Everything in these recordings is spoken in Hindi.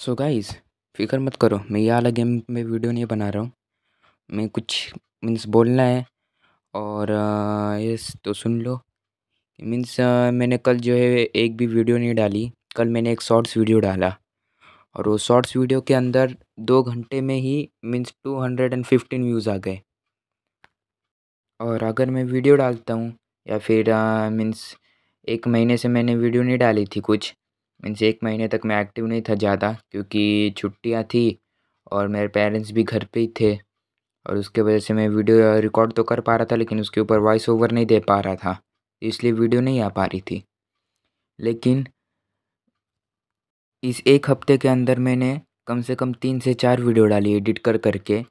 सो गाइस फिक्र मत करो मैं ये अलग गेम में वीडियो नहीं बना रहा हूँ मैं कुछ मीन्स बोलना है और यस तो सुन लो मीन्स मैंने कल जो है एक भी वीडियो नहीं डाली कल मैंने एक शॉर्ट्स वीडियो डाला और वो शॉर्ट्स वीडियो के अंदर दो घंटे में ही means two hundred and fifteen views आ गए और अगर मैं वीडियो डालता हूँ या फिर मीन्स एक महीने से मैंने वीडियो नहीं डाली थी कुछ मीन्स एक महीने तक मैं एक्टिव नहीं था ज़्यादा क्योंकि छुट्टियाँ थी और मेरे पेरेंट्स भी घर पे ही थे और उसके वजह से मैं वीडियो रिकॉर्ड तो कर पा रहा था लेकिन उसके ऊपर वॉइस ओवर नहीं दे पा रहा था इसलिए वीडियो नहीं आ पा रही थी लेकिन इस एक हफ्ते के अंदर मैंने कम से कम तीन से चार वीडियो डाली एडिट कर करके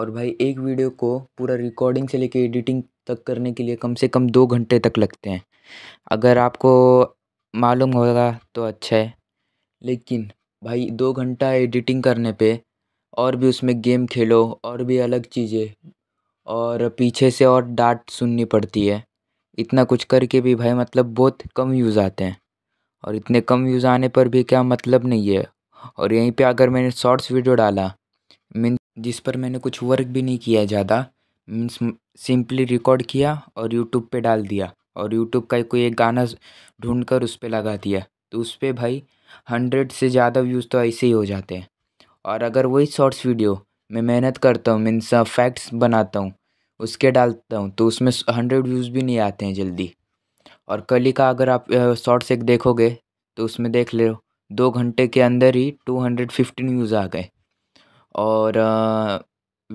और भाई एक वीडियो को पूरा रिकॉर्डिंग से लेकर एडिटिंग तक करने के लिए कम से कम दो घंटे तक लगते हैं अगर आपको मालूम होगा तो अच्छा है लेकिन भाई दो घंटा एडिटिंग करने पे और भी उसमें गेम खेलो और भी अलग चीज़ें और पीछे से और डांट सुननी पड़ती है इतना कुछ करके भी भाई मतलब बहुत कम व्यूज़ आते हैं और इतने कम व्यूज़ आने पर भी क्या मतलब नहीं है और यहीं पे अगर मैंने शॉर्ट्स वीडियो डाला मीन जिस पर मैंने कुछ वर्क भी नहीं किया ज़्यादा मीन्स सिंपली रिकॉर्ड किया और यूट्यूब पे डाल दिया और यूट्यूब का कोई एक गाना ढूंढ कर उस पर लगा दिया तो उस पर भाई हंड्रेड से ज़्यादा व्यूज़ तो ऐसे ही हो जाते हैं और अगर वही शॉर्ट्स वीडियो मैं मेहनत करता हूँ मीन्स फैक्ट्स बनाता हूँ उसके डालता हूँ तो उसमें हंड्रेड व्यूज़ भी नहीं आते हैं जल्दी और कली का अगर आप शॉर्ट्स एक देखोगे तो उसमें देख ले दो घंटे के अंदर ही टू हंड्रेड फिफ्टीन व्यूज़ आ गए और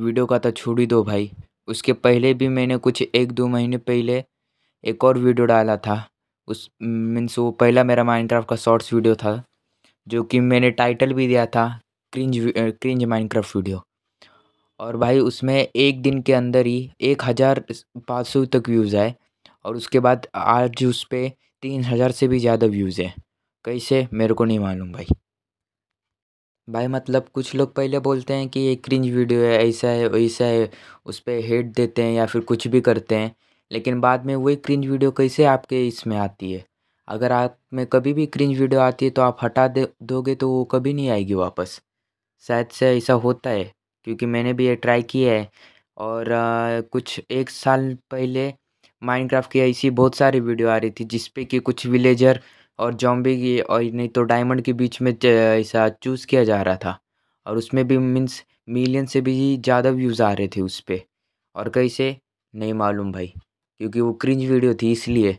वीडियो का तो छोड़ ही दो भाई उसके पहले भी मैंने कुछ एक दो महीने पहले एक और वीडियो डाला था उस मीन्स वो पहला मेरा माइनक्राफ्ट का शॉर्ट्स वीडियो था जो कि मैंने टाइटल भी दिया था क्रिंज क्रिंज माइनक्राफ्ट वीडियो और भाई उसमें एक दिन के अंदर ही एक हज़ार पाँच सौ तक व्यूज़ आए और उसके बाद आज उस पर तीन हज़ार से भी ज़्यादा व्यूज़ है कैसे मेरे को नहीं मालूम भाई भाई मतलब कुछ लोग पहले बोलते हैं कि ये क्रिंज वीडियो है ऐसा है वैसा है उस पर हेट देते हैं या फिर कुछ भी करते हैं लेकिन बाद में वही क्रिंज वीडियो कैसे आपके इसमें आती है अगर आप में कभी भी क्रिंज वीडियो आती है तो आप हटा दे दोगे तो वो कभी नहीं आएगी वापस शायद से ऐसा होता है क्योंकि मैंने भी ये ट्राई किया है और आ, कुछ एक साल पहले माइनक्राफ्ट की ऐसी बहुत सारी वीडियो आ रही थी जिसपे कि कुछ विलेजर और जॉम्बी की और नहीं तो डायमंड के बीच में ऐसा चूज़ किया जा रहा था और उसमें भी मीन्स मिलियन से भी ज़्यादा व्यूज़ आ रहे थे उस पर और कैसे नहीं मालूम भाई क्योंकि वो क्रिंज वीडियो थी इसलिए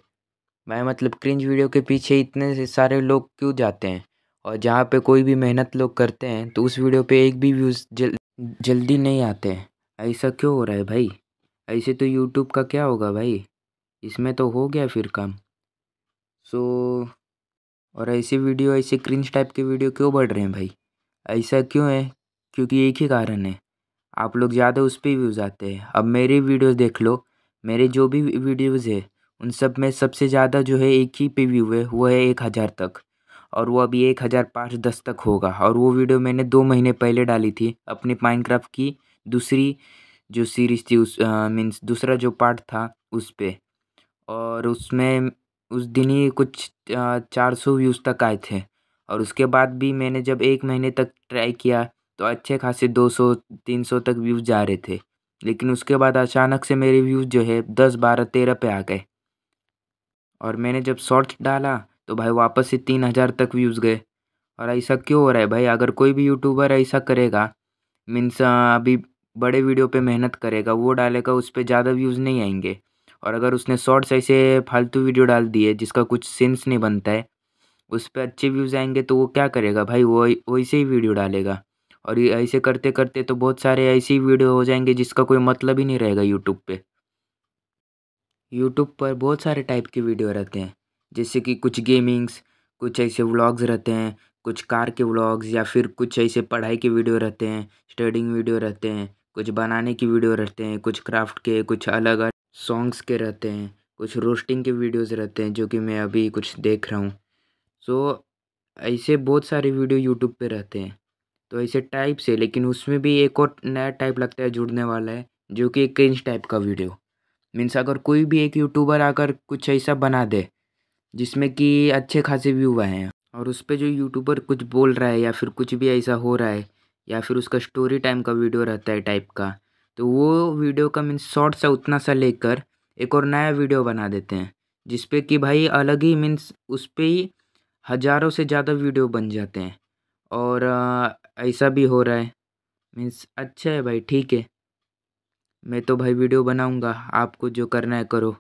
मैं मतलब क्रिंज वीडियो के पीछे इतने सारे लोग क्यों जाते हैं और जहाँ पे कोई भी मेहनत लोग करते हैं तो उस वीडियो पे एक भी व्यूज़ जल, जल्दी नहीं आते हैं ऐसा क्यों हो रहा है भाई ऐसे तो यूट्यूब का क्या होगा भाई इसमें तो हो गया फिर काम सो और ऐसे वीडियो ऐसे क्रिंज टाइप के वीडियो क्यों बढ़ रहे हैं भाई ऐसा क्यों है क्योंकि एक ही कारण है आप लोग ज़्यादा उस पर व्यूज़ आते हैं अब मेरी वीडियोस देख लो मेरे जो भी वीडियोज़ है उन सब में सबसे ज़्यादा जो है एक ही पे व्यू है वो है एक हज़ार तक और वो अभी एक हज़ार पाँच दस तक होगा और वो वीडियो मैंने दो महीने पहले डाली थी अपने माइनक्राफ्ट की दूसरी जो सीरीज़ थी उस मीन्स दूसरा जो पार्ट था उस पर और उसमें उस दिन ही कुछ चार सौ व्यूज़ तक आए थे और उसके बाद भी मैंने जब एक महीने तक ट्राई किया तो अच्छे खासे दो सौ तीन सौ तक व्यूज़ जा रहे थे लेकिन उसके बाद अचानक से मेरे व्यूज़ जो है दस बारह तेरह पे आ गए और मैंने जब शॉर्ट्स डाला तो भाई वापस से तीन हज़ार तक व्यूज़ गए और ऐसा क्यों हो रहा है भाई अगर कोई भी यूट्यूबर ऐसा करेगा मीन्स अभी बड़े वीडियो पे मेहनत करेगा वो डालेगा उस पर ज़्यादा व्यूज़ नहीं आएंगे और अगर उसने शॉर्ट्स ऐसे फालतू वीडियो डाल दिए जिसका कुछ सेंस नहीं बनता है उस पर अच्छे व्यूज़ आएंगे तो वो क्या करेगा भाई वो वैसे ही वीडियो डालेगा और ये ऐसे करते करते तो बहुत सारे ऐसी वीडियो हो जाएंगे जिसका कोई मतलब ही नहीं रहेगा यूट्यूब पे यूट्यूब पर बहुत सारे टाइप के वीडियो रहते हैं जैसे कि कुछ गेमिंग्स कुछ ऐसे व्लॉग्स रहते हैं कुछ कार के व्लॉग्स या फिर कुछ ऐसे पढ़ाई के वीडियो रहते हैं स्टडिंग वीडियो रहते हैं कुछ बनाने की वीडियो रहते हैं कुछ क्राफ्ट के कुछ अलग अलग सॉन्ग्स के रहते हैं कुछ रोस्टिंग के वीडियोस रहते हैं जो कि मैं अभी कुछ देख रहा हूँ सो so, ऐसे बहुत सारे वीडियो यूट्यूब पे रहते हैं तो ऐसे टाइप से लेकिन उसमें भी एक और नया टाइप लगता है जुड़ने वाला है जो कि एक क्रिंज टाइप का वीडियो मीन्स अगर कोई भी एक यूट्यूबर आकर कुछ ऐसा बना दे जिसमें कि अच्छे खासे व्यू आए हैं और उस पर जो यूट्यूबर कुछ बोल रहा है या फिर कुछ भी ऐसा हो रहा है या फिर उसका स्टोरी टाइम का वीडियो रहता है टाइप का तो वो वीडियो का मीन्स शॉर्ट सा उतना सा लेकर एक और नया वीडियो बना देते हैं जिसपे कि भाई अलग ही मीन्स उस पर ही हज़ारों से ज़्यादा वीडियो बन जाते हैं और ऐसा भी हो रहा है मीन्स अच्छा है भाई ठीक है मैं तो भाई वीडियो बनाऊँगा आपको जो करना है करो